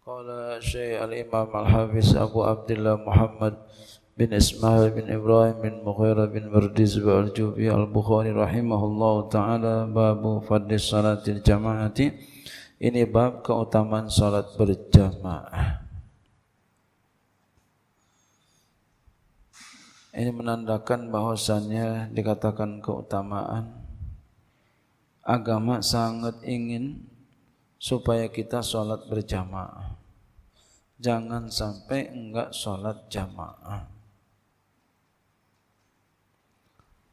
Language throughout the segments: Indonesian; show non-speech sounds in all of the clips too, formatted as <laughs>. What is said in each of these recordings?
Qala Syekh Al-Imam Al-Hafiz Abu Abdullah Muhammad bin Ismail bin Ibrahim bin Mughirah bin Mardiz Al-Jubi Al-Bukhari rahimahullah ta'ala babu fadli salatil jamaati ini bab keutamaan salat berjamaah ini menandakan bahwasannya dikatakan keutamaan agama sangat ingin supaya kita sholat berjamaah. Jangan sampai enggak sholat jamaah.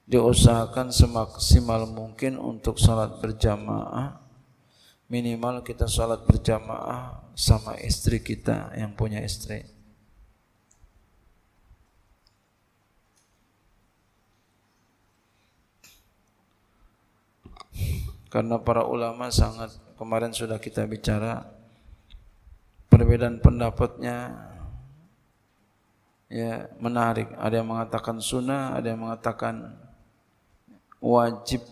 Diusahakan semaksimal mungkin untuk sholat berjamaah. Minimal kita sholat berjamaah sama istri kita yang punya istri. Karena para ulama sangat kemarin sudah kita bicara perbedaan pendapatnya ya menarik. Ada yang mengatakan sunnah, ada yang mengatakan wajib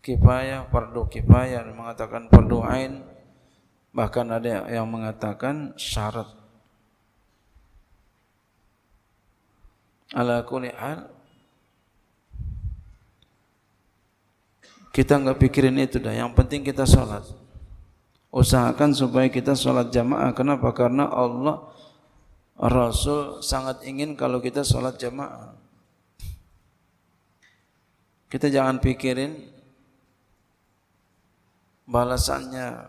kifayah, perdu kifayah, ada yang mengatakan perdu ain. Bahkan ada yang mengatakan syarat. Ala kulli hal Kita nggak pikirin itu dah. Yang penting kita sholat. Usahakan supaya kita sholat jamaah. Kenapa? Karena Allah Rasul sangat ingin kalau kita sholat jamaah. Kita jangan pikirin balasannya,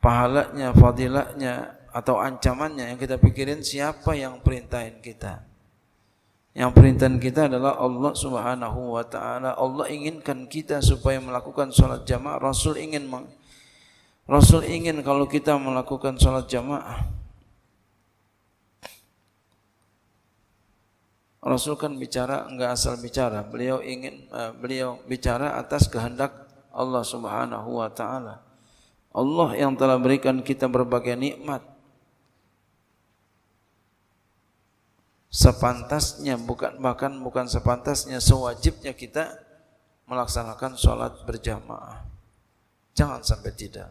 pahalanya, fadilahnya, atau ancamannya yang kita pikirin siapa yang perintahin kita. Yang perintah kita adalah Allah Subhanahu wa taala. Allah inginkan kita supaya melakukan salat jamaah. Rasul ingin meng, Rasul ingin kalau kita melakukan salat jamaah. Rasul kan bicara enggak asal bicara. Beliau ingin uh, beliau bicara atas kehendak Allah Subhanahu wa taala. Allah yang telah berikan kita berbagai nikmat sepantasnya bukan bahkan bukan sepantasnya sewajibnya kita melaksanakan sholat berjamaah. Jangan sampai tidak.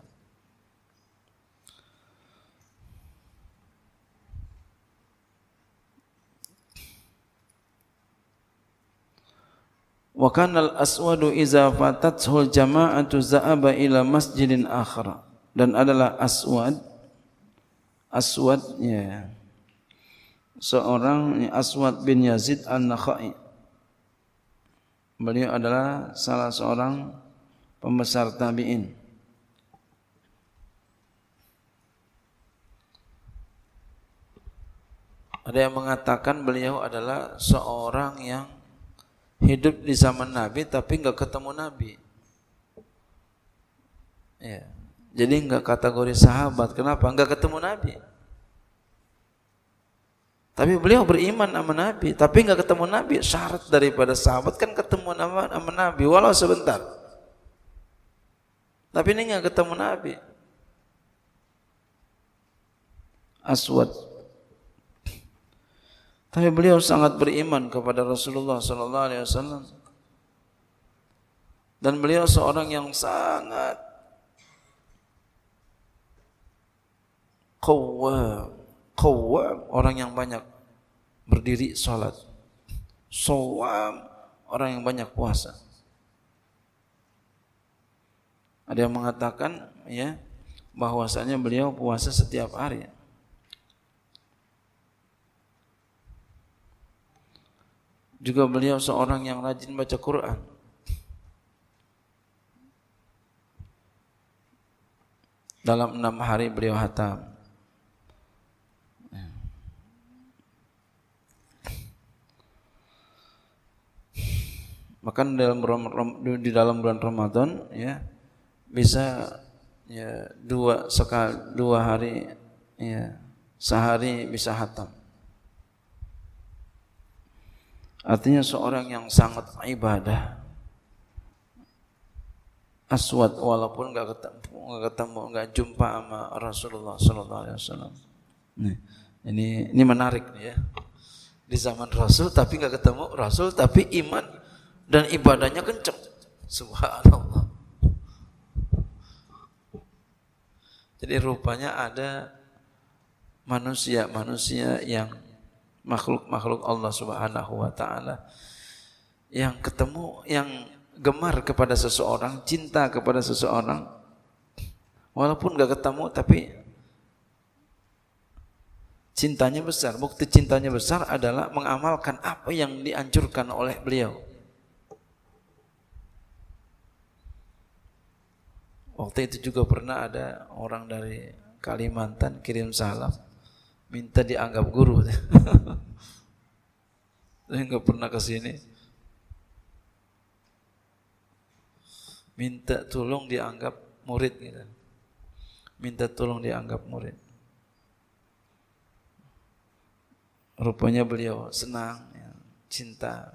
Wa al-aswadu idza fatathul jama'atu za'aba ila masjidin akhir Dan adalah aswad aswadnya ya seorang Aswad bin Yazid An-Nakhai. Beliau adalah salah seorang pembesar tabi'in. Ada yang mengatakan beliau adalah seorang yang hidup di zaman Nabi tapi nggak ketemu Nabi. Ya. Jadi nggak kategori sahabat. Kenapa? Nggak ketemu Nabi. Tapi beliau beriman sama Nabi, tapi enggak ketemu Nabi. Syarat daripada sahabat kan ketemu nama sama Nabi, walau sebentar. Tapi ini enggak ketemu Nabi. Aswad. Tapi beliau sangat beriman kepada Rasulullah Sallallahu Alaihi Wasallam. Dan beliau seorang yang sangat kuat Qawwam, orang yang banyak berdiri salat. Sawam, orang yang banyak puasa. Ada yang mengatakan ya bahwasanya beliau puasa setiap hari. Juga beliau seorang yang rajin baca Quran. Dalam enam hari beliau hatam. Maka dalam di dalam bulan Ramadan ya bisa ya dua sekal dua hari ya sehari bisa hatam. Artinya seorang yang sangat ibadah aswad walaupun nggak ketemu nggak ketemu nggak jumpa sama Rasulullah Sallallahu Alaihi Wasallam. Nih, ini ini menarik ya di zaman Rasul tapi nggak ketemu Rasul tapi iman dan ibadahnya kenceng, Subhanallah. Jadi rupanya ada manusia-manusia yang makhluk-makhluk Allah Subhanahu wa taala yang ketemu yang gemar kepada seseorang, cinta kepada seseorang walaupun gak ketemu tapi cintanya besar. Bukti cintanya besar adalah mengamalkan apa yang dianjurkan oleh beliau. Waktu itu juga pernah ada orang dari Kalimantan kirim salam, minta dianggap guru. <laughs> Saya nggak pernah ke sini. Minta tolong dianggap murid gitu. Minta tolong dianggap murid. Rupanya beliau senang, ya, cinta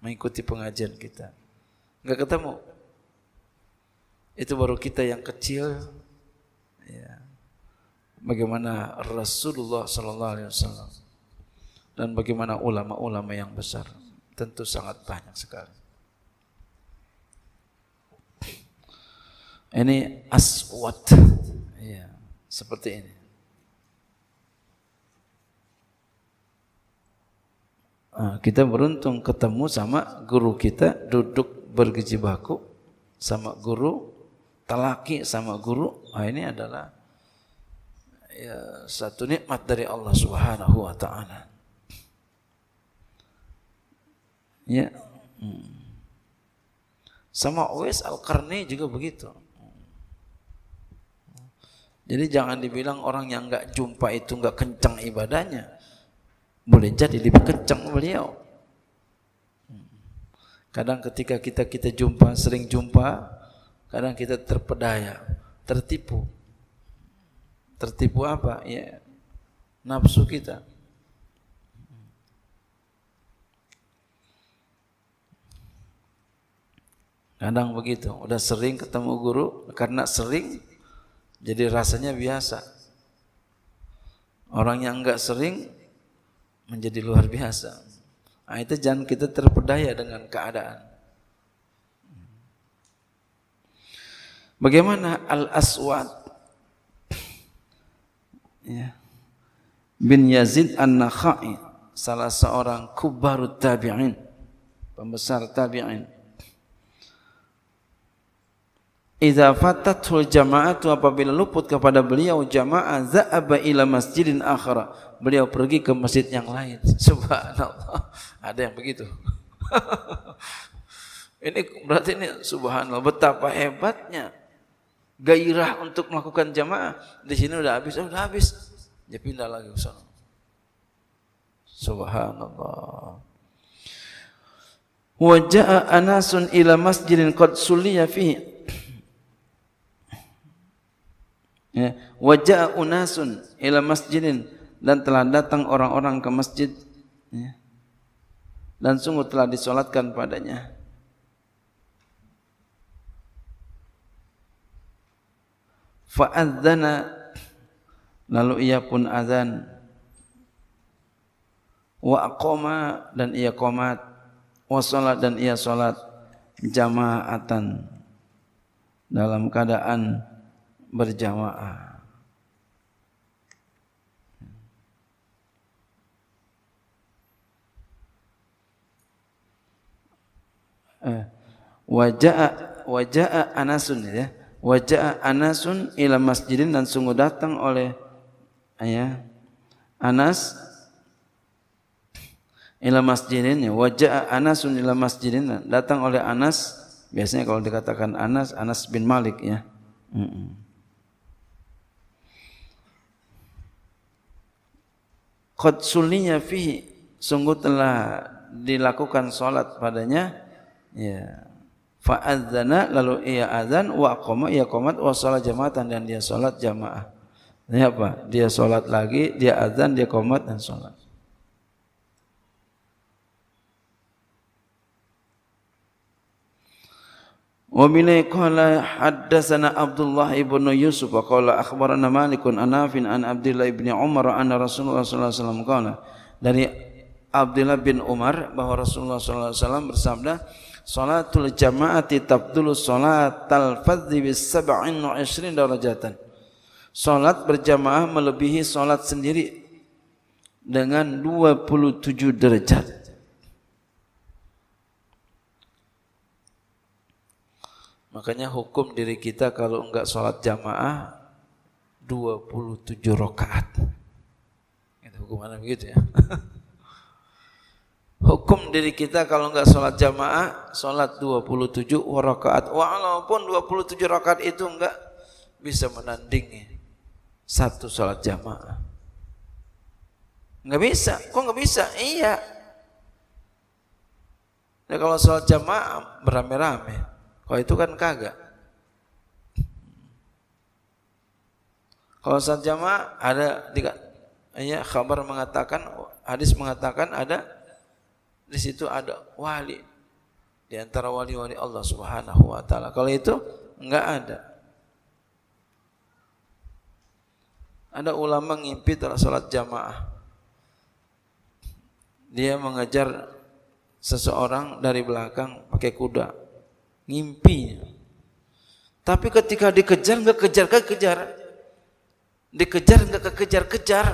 mengikuti pengajian kita. Nggak ketemu, itu baru kita yang kecil. Ya. Bagaimana Rasulullah Sallallahu Alaihi Wasallam dan bagaimana ulama-ulama yang besar tentu sangat banyak sekali. Ini aswat, ya, seperti ini. Ah, kita beruntung ketemu sama guru kita duduk bergizi baku sama guru telaki sama guru, nah ini adalah ya, satu nikmat dari Allah Subhanahu wa taala. Ya. Hmm. Sama Uwais Al-Qarni juga begitu. Jadi jangan dibilang orang yang enggak jumpa itu enggak kencang ibadahnya. Boleh jadi lebih kencang beliau. Hmm. Kadang ketika kita kita jumpa, sering jumpa, kadang kita terpedaya, tertipu. Tertipu apa? Ya, nafsu kita. Kadang begitu, udah sering ketemu guru, karena sering jadi rasanya biasa. Orang yang enggak sering menjadi luar biasa. Nah, itu jangan kita terpedaya dengan keadaan. Bagaimana Al-Aswad ya. bin Yazid An-Nakhai salah seorang kubarut tabi'in pembesar tabi'in Idza fatatul jama'atu apabila luput kepada beliau jamaah za'aba ila masjidin akhara. Beliau pergi ke masjid yang lain. <laughs> Subhanallah. Ada yang begitu. <laughs> ini berarti ini subhanallah betapa hebatnya gairah untuk melakukan jamaah. Di sini udah habis, oh, udah habis. Dia pindah lagi ke sana. Subhanallah. Wajah anasun ila masjidin qad suliya fi. Ya, wa unasun ila masjidin dan telah datang orang-orang ke masjid ya. Dan sungguh telah disolatkan padanya. Fa'adzana lalu ia pun azan wa aqama dan ia qomat wa salat dan ia salat jamaatan dalam keadaan berjamaah eh, wajah wajah anasun ya Wajah Anasun ila masjidin dan sungguh datang oleh ayah Anas ila masjidin ya wajah Anasun ila masjidin datang oleh Anas biasanya kalau dikatakan Anas Anas bin Malik ya. Mm -mm. Qad sulinya fi sungguh telah dilakukan salat padanya ya Fa'adzana lalu ia azan wa qoma ia qomat wa sholat jamaatan dan dia sholat jamaah. Ini apa? Dia sholat lagi, dia azan, dia qomat dan sholat. Wa bilai qala haddatsana Abdullah ibn Yusuf wa qala akhbarana Malik Anafin an Abdullah ibn Umar anna Rasulullah sallallahu alaihi wasallam qala dari Abdullah bin Umar bahwa Rasulullah sallallahu alaihi wasallam bersabda Salatul jama'ati tabdulu salatal fadzi bis sab'in wa ishrin darajatan. Salat berjamaah melebihi salat sendiri dengan 27 derajat. Makanya hukum diri kita kalau enggak salat jamaah 27 rakaat. Itu hukumannya begitu ya. <laughs> diri kita kalau enggak sholat jamaah, sholat 27 rakaat. Walaupun 27 rakaat itu enggak bisa menandingi satu sholat jamaah. Enggak bisa. Kok enggak bisa? Iya. Nah, kalau sholat jamaah beramai-ramai, Kalau itu kan kagak. Kalau sholat jamaah ada tiga, ya, kabar mengatakan, hadis mengatakan ada di situ ada wali di antara wali-wali Allah Subhanahu wa taala. Kalau itu enggak ada. Ada ulama ngimpi dalam salat jamaah. Dia mengejar seseorang dari belakang pakai kuda. Ngimpi. Tapi ketika dikejar enggak kejar enggak kejar. Dikejar enggak kekejar kejar.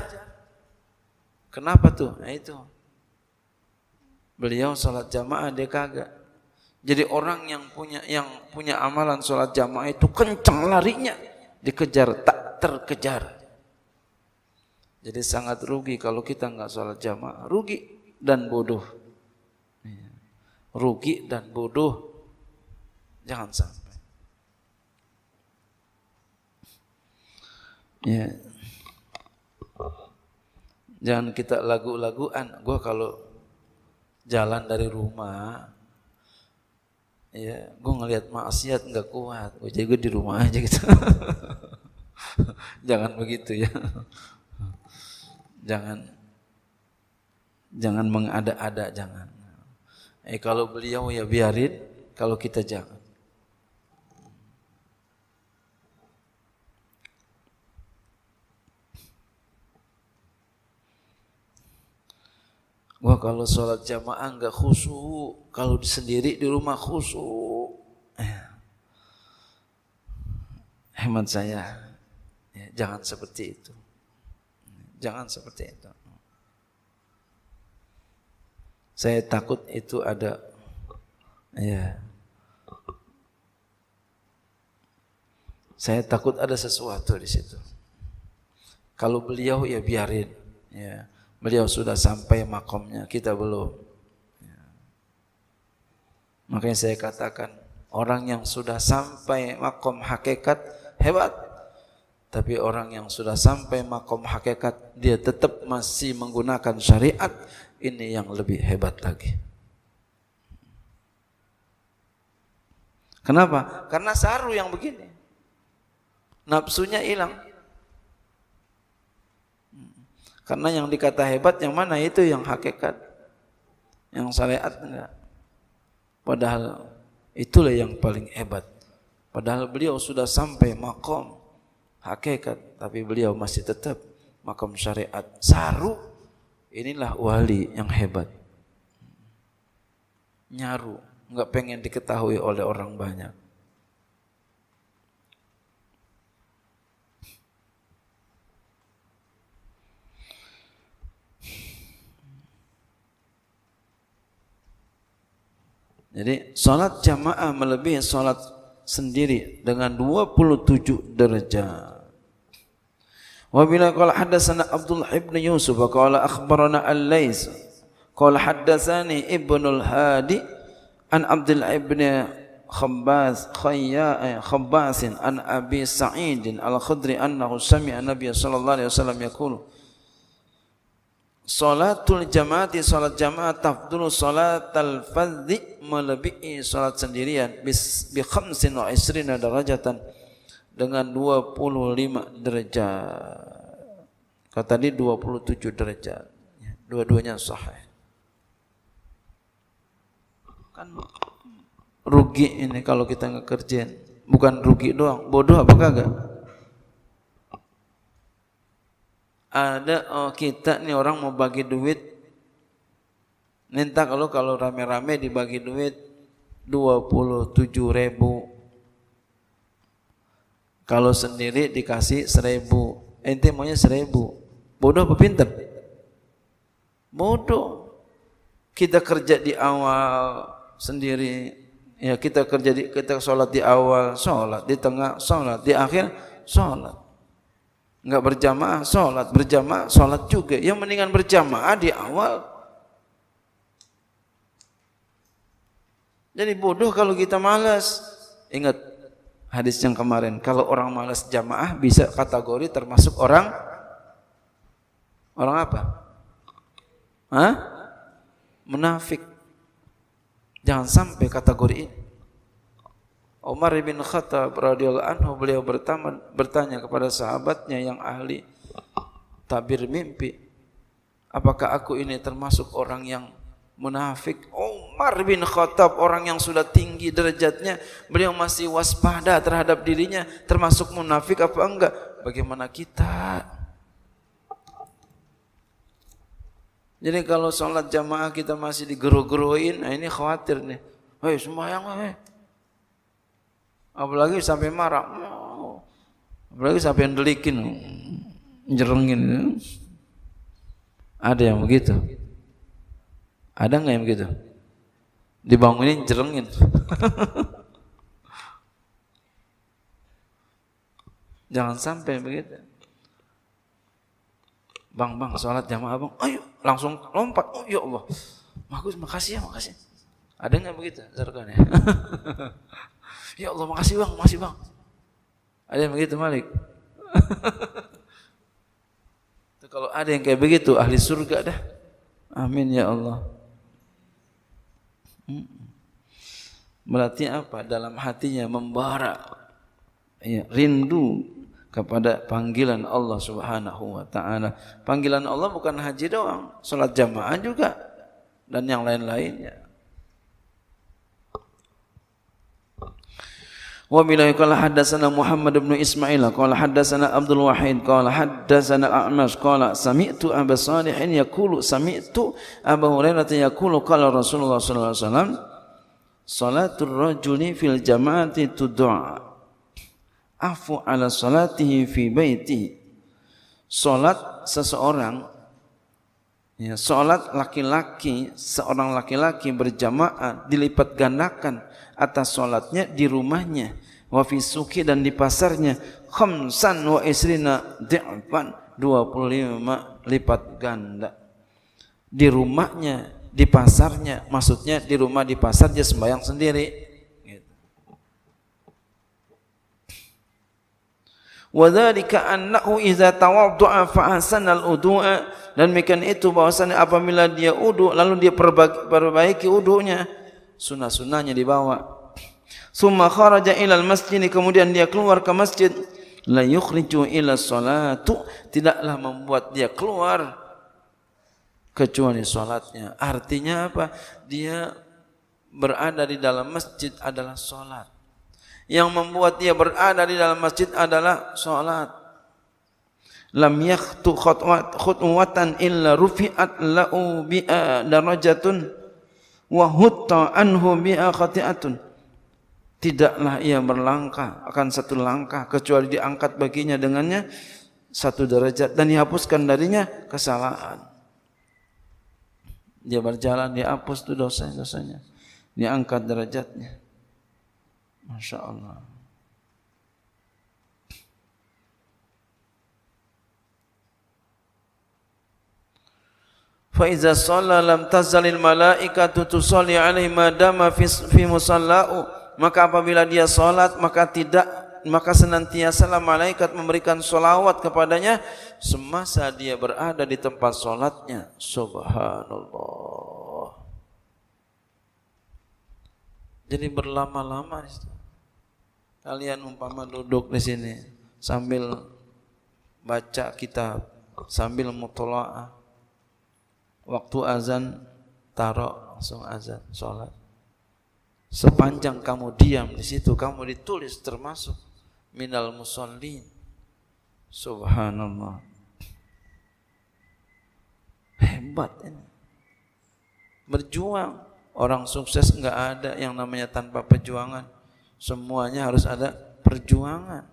Kenapa tuh? Nah itu. Beliau sholat jamaah dia kagak. Jadi orang yang punya yang punya amalan sholat jamaah itu kencang larinya dikejar tak terkejar. Jadi sangat rugi kalau kita nggak sholat jamaah, rugi dan bodoh. Iya. Rugi dan bodoh. Jangan sampai. Ya. Jangan kita lagu-laguan. gue kalau jalan dari rumah ya gue ngelihat maksiat nggak kuat gue oh, jadi gue di rumah <laughs> aja gitu jangan begitu ya jangan jangan mengada-ada jangan eh kalau beliau ya biarin kalau kita jangan Gua kalau sholat jamaah nggak khusyuk, kalau di sendiri di rumah khusyuk. Eh. Hemat saya, ya, jangan seperti itu. Jangan seperti itu. Saya takut itu ada, ya. Saya takut ada sesuatu di situ. Kalau beliau ya biarin, ya Beliau sudah sampai makomnya, kita belum. Makanya saya katakan, orang yang sudah sampai makom hakikat hebat. Tapi orang yang sudah sampai makom hakikat, dia tetap masih menggunakan syariat. Ini yang lebih hebat lagi. Kenapa? Karena saru yang begini. Nafsunya hilang. Karena yang dikata hebat yang mana itu yang hakikat. Yang syariat enggak. Padahal itulah yang paling hebat. Padahal beliau sudah sampai makom hakikat. Tapi beliau masih tetap makom syariat. Saru inilah wali yang hebat. Nyaru. Enggak pengen diketahui oleh orang banyak. Jadi salat jamaah melebihi salat sendiri dengan 27 derajat. Wabila qala hadatsana Abdullah ibn Yusuf wa qala akhbarana Al-Lais qala hadatsani Ibnu Al-Hadi an Abdullah ibn Khabbas khayya eh, Khabbasin an Abi Sa'id Al-Khudri annahu sami'a Nabi sallallahu alaihi wasallam yaqulu Salatul jamaati salat jamaah tafdulu salatal fadhi melebihi salat sendirian bis bi khamsin wa isrina darajatan dengan 25 derajat. Kata tadi 27 derajat. Ya, dua-duanya sahih. Kan rugi ini kalau kita ngekerjain. Bukan rugi doang, bodoh apa kagak? ada oh, kita nih orang mau bagi duit minta kalau kalau rame-rame dibagi duit dua puluh tujuh ribu kalau sendiri dikasih seribu ente maunya seribu bodoh apa pinter? bodoh kita kerja di awal sendiri ya kita kerja di kita sholat di awal sholat di tengah sholat di akhir sholat nggak berjamaah sholat berjamaah sholat juga yang mendingan berjamaah di awal jadi bodoh kalau kita malas ingat hadis yang kemarin kalau orang malas jamaah bisa kategori termasuk orang orang apa Hah? munafik jangan sampai kategori ini Umar bin Khattab radhiyallahu anhu beliau bertanya, bertanya kepada sahabatnya yang ahli tabir mimpi, apakah aku ini termasuk orang yang munafik? Umar bin Khattab orang yang sudah tinggi derajatnya, beliau masih waspada terhadap dirinya termasuk munafik apa enggak? Bagaimana kita? Jadi kalau sholat jamaah kita masih digeru-geruin, nah ini khawatir nih. Hei yang, hei apalagi sampai marah apalagi sampai ndelikin nyerengin ada yang begitu ada nggak yang begitu dibangunin jerengin <laughs> jangan sampai begitu bang bang sholat jamaah bang ayo langsung lompat oh ya Allah bagus makasih ya makasih ada nggak begitu zarkan ya <laughs> Ya Allah, makasih bang, makasih bang. Ada yang begitu Malik? <laughs> kalau ada yang kayak begitu, ahli surga dah. Amin ya Allah. Hmm. Berarti apa? Dalam hatinya membara. Ya, rindu kepada panggilan Allah Subhanahu wa taala. Panggilan Allah bukan haji doang, salat jamaah juga dan yang lain-lainnya. Wa bilahi qala haddatsana Muhammad bin Ismail qala haddatsana Abdul Wahid qala haddatsana A'mash qala sami'tu Abu Salih yaqulu sami'tu Abu Hurairah yaqulu qala Rasulullah sallallahu alaihi wasallam salatul rajuli fil jama'ati tud'a afu ala salatihi fi baiti salat seseorang Ya, salat laki-laki, seorang laki-laki berjamaah dilipat gandakan atas solatnya di rumahnya wa fi suki dan di pasarnya khamsan wa isrina di'fan 25 lipat ganda di rumahnya di pasarnya maksudnya di rumah di pasar dia sembahyang sendiri gitu. Wadhalika annahu idza tawaddu'a fa ahsana al-wudu'a dan mekan itu bahwasanya apabila dia wudu lalu dia perbaiki, perbaiki wudunya sunnah-sunnahnya dibawa. Summa kharaja ilal masjid kemudian dia keluar ke masjid la yukhriju ila salatu tidaklah membuat dia keluar kecuali salatnya. Artinya apa? Dia berada di dalam masjid adalah salat. Yang membuat dia berada di dalam masjid adalah salat. Lam yakhtu khutwatan illa rufi'at lau bi'a darajatun wa hutta anhu bi'a khati'atun tidaklah ia berlangkah akan satu langkah kecuali diangkat baginya dengannya satu derajat dan dihapuskan darinya kesalahan dia berjalan dihapus tuh dosa-dosanya diangkat derajatnya Masya Allah fa iza shalla lam tazalil malaikatu tusalli alaihi madama fi, fi musallau maka apabila dia salat maka tidak maka senantiasa senantiasalah malaikat memberikan solawat kepadanya semasa dia berada di tempat solatnya. Subhanallah. Jadi berlama-lama kalian umpama duduk di sini sambil baca kitab, sambil mutolaah, waktu azan taruh langsung azan sholat sepanjang kamu diam di situ kamu ditulis termasuk minal musallin subhanallah hebat ini berjuang orang sukses nggak ada yang namanya tanpa perjuangan semuanya harus ada perjuangan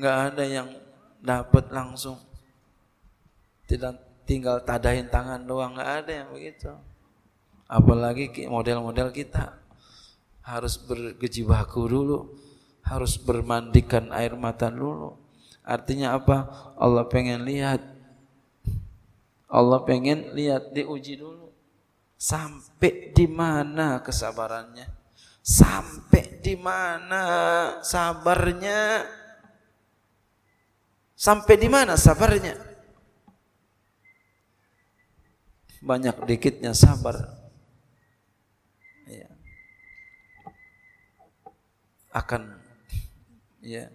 nggak ada yang dapat langsung tidak tinggal tadahin tangan doang nggak ada yang begitu apalagi model-model kita harus bergejibaku dulu harus bermandikan air mata dulu artinya apa Allah pengen lihat Allah pengen lihat diuji dulu sampai di mana kesabarannya sampai di mana sabarnya sampai di mana sabarnya banyak dikitnya sabar ya. akan ya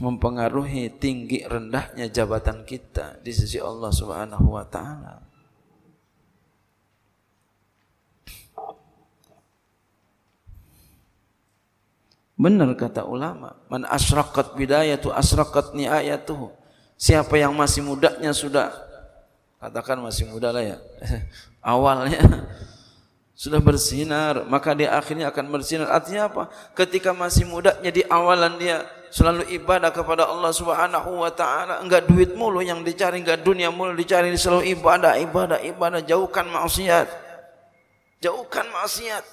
mempengaruhi tinggi rendahnya jabatan kita di sisi Allah Subhanahu wa taala. Benar kata ulama, man asyraqat bidayatu asyraqat niayatuhu. Siapa yang masih mudanya sudah katakan masih muda lah ya <laughs> awalnya sudah bersinar maka dia akhirnya akan bersinar artinya apa ketika masih mudanya di awalan dia selalu ibadah kepada Allah Subhanahu wa taala enggak duit mulu yang dicari enggak dunia mulu dicari selalu ibadah ibadah ibadah jauhkan maksiat jauhkan maksiat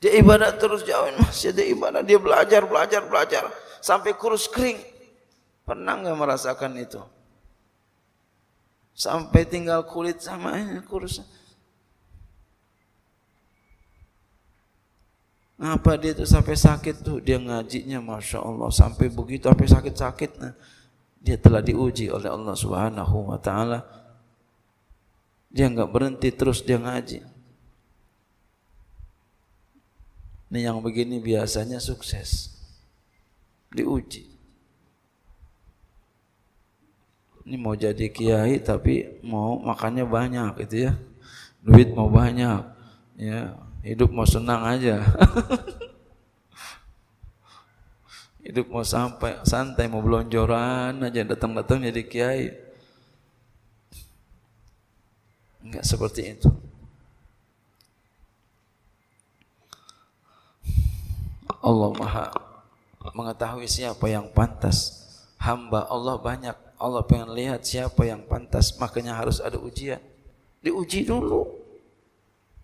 dia ibadah terus jauhin maksiat dia ibadah dia belajar belajar belajar sampai kurus kering pernah enggak merasakan itu sampai tinggal kulit sama kurus. Apa dia tuh sampai sakit tuh dia ngajinya masya Allah sampai begitu sampai sakit-sakit nah, dia telah diuji oleh Allah Subhanahu wa taala. Dia nggak berhenti terus dia ngaji. Ini nah, yang begini biasanya sukses. Diuji. ini mau jadi kiai tapi mau makannya banyak gitu ya duit mau banyak ya hidup mau senang aja <laughs> hidup mau sampai santai mau belonjoran aja datang-datang jadi kiai nggak seperti itu Allah Maha mengetahui siapa yang pantas hamba Allah banyak Allah pengen lihat siapa yang pantas, makanya harus ada ujian. Diuji dulu.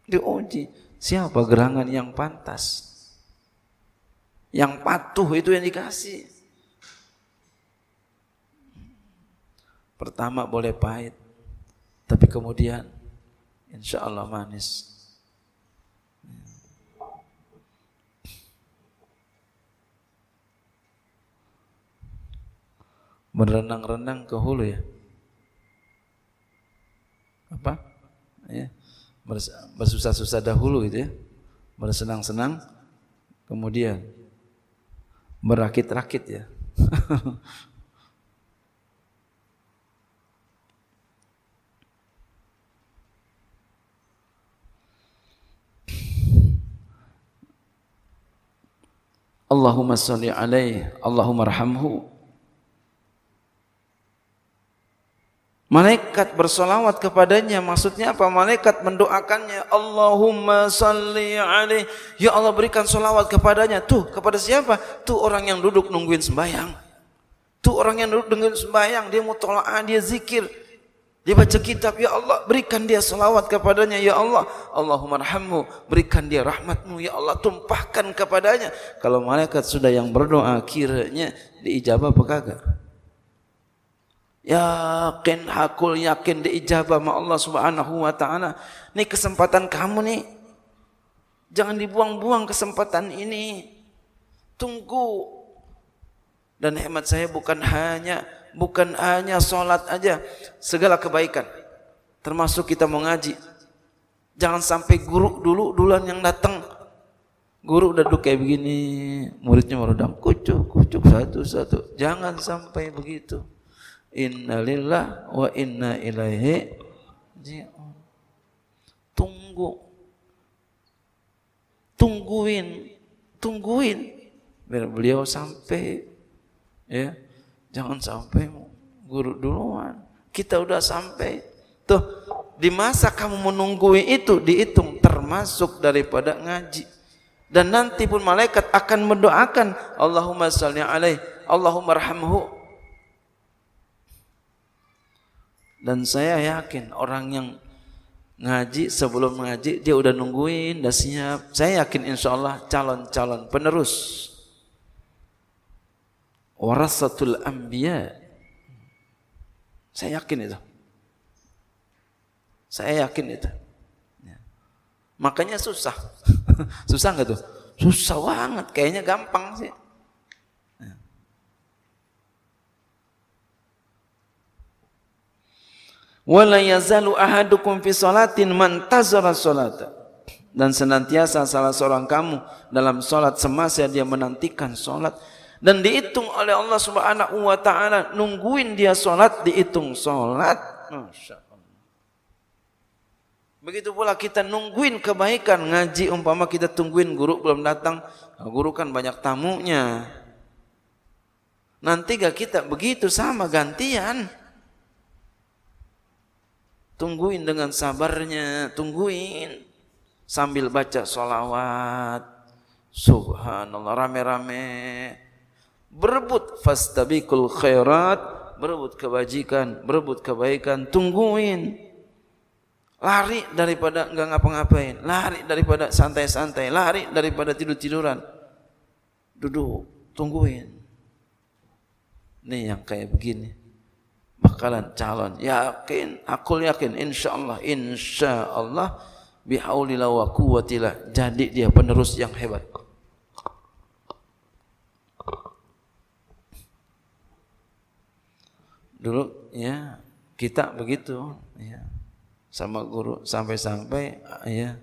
Diuji siapa gerangan yang pantas. Yang patuh itu yang dikasih. Pertama boleh pahit, tapi kemudian insya Allah manis. merenang-renang ke hulu ya. Apa? Ya. Bersusah-susah dahulu itu ya. Bersenang-senang kemudian merakit-rakit ya. <laughs> Allahumma salli alaihi, Allahumma rahamhu, Malaikat bersolawat kepadanya, maksudnya apa? Malaikat mendoakannya, Allahumma salli alaih. Ya Allah berikan solawat kepadanya. Tuh, kepada siapa? Tuh orang yang duduk nungguin sembahyang. Tuh orang yang duduk nungguin sembahyang, dia mutola'ah, dia zikir. Dia baca kitab, Ya Allah berikan dia solawat kepadanya, Ya Allah. Allahumma rahamu, berikan dia rahmatmu, Ya Allah tumpahkan kepadanya. Kalau malaikat sudah yang berdoa, kiranya diijabah apa kagak? Yakin hakul yakin diijabah sama Allah Subhanahu wa taala. Nih kesempatan kamu nih. Jangan dibuang-buang kesempatan ini. Tunggu. Dan hemat saya bukan hanya bukan hanya sholat aja, segala kebaikan. Termasuk kita mengaji. Jangan sampai guru dulu duluan yang datang. Guru udah duduk kayak begini, muridnya baru kucuk, kucuk satu-satu. Jangan sampai begitu innalillah wa inna ilaihi ji'un. Tunggu. Tungguin, tungguin biar beliau sampai ya. Jangan sampai guru duluan. Kita udah sampai. Tuh, di masa kamu menunggui itu dihitung termasuk daripada ngaji. Dan nanti pun malaikat akan mendoakan Allahumma salli alaih, Allahumma rahmuh Dan saya yakin orang yang ngaji sebelum ngaji dia udah nungguin, udah siap. Saya yakin insya Allah calon-calon penerus warasatul anbiya. Saya yakin itu. Saya yakin itu. Ya. Makanya susah. <laughs> susah nggak tuh? Susah banget. Kayaknya gampang sih. Wala yazalu ahadukum fi salatin man salata. Dan senantiasa salah seorang kamu dalam salat semasa dia menantikan salat dan dihitung oleh Allah Subhanahu wa taala nungguin dia salat dihitung salat. Begitu pula kita nungguin kebaikan ngaji umpama kita tungguin guru belum datang, nah, guru kan banyak tamunya. Nanti gak kita begitu sama gantian. Tungguin dengan sabarnya, tungguin sambil baca solawat. Subhanallah rame-rame. Berebut fastabikul khairat, berebut kebajikan, berebut kebaikan, tungguin. Lari daripada enggak ngapa-ngapain, lari daripada santai-santai, lari daripada tidur-tiduran. Duduk, tungguin. ini yang kayak begini bakalan calon. Yakin, aku yakin insya Allah, insya Allah bihaulillah wa quwwatillah jadi dia penerus yang hebat. Dulu ya kita begitu ya sama guru sampai-sampai ya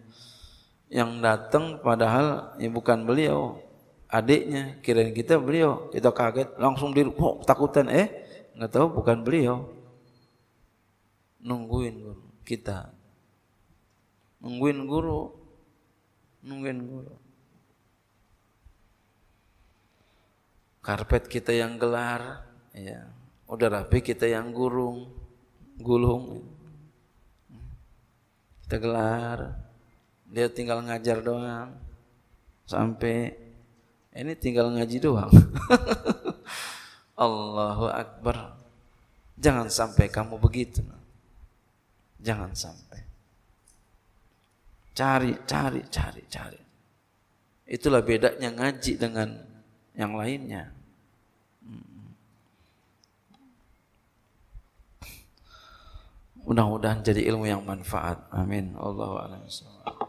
yang datang padahal ya bukan beliau adiknya kirain kita beliau kita kaget langsung diri oh, takutan eh nggak tahu bukan beliau nungguin guru kita nungguin guru nungguin guru karpet kita yang gelar ya udah rapi kita yang gurung gulung kita gelar dia tinggal ngajar doang sampai ini tinggal ngaji doang <laughs> Allahu Akbar. Jangan sampai kamu begitu. Jangan sampai. Cari, cari, cari, cari. Itulah bedanya ngaji dengan yang lainnya. Hmm. Mudah-mudahan jadi ilmu yang manfaat. Amin. Allahu a'lam.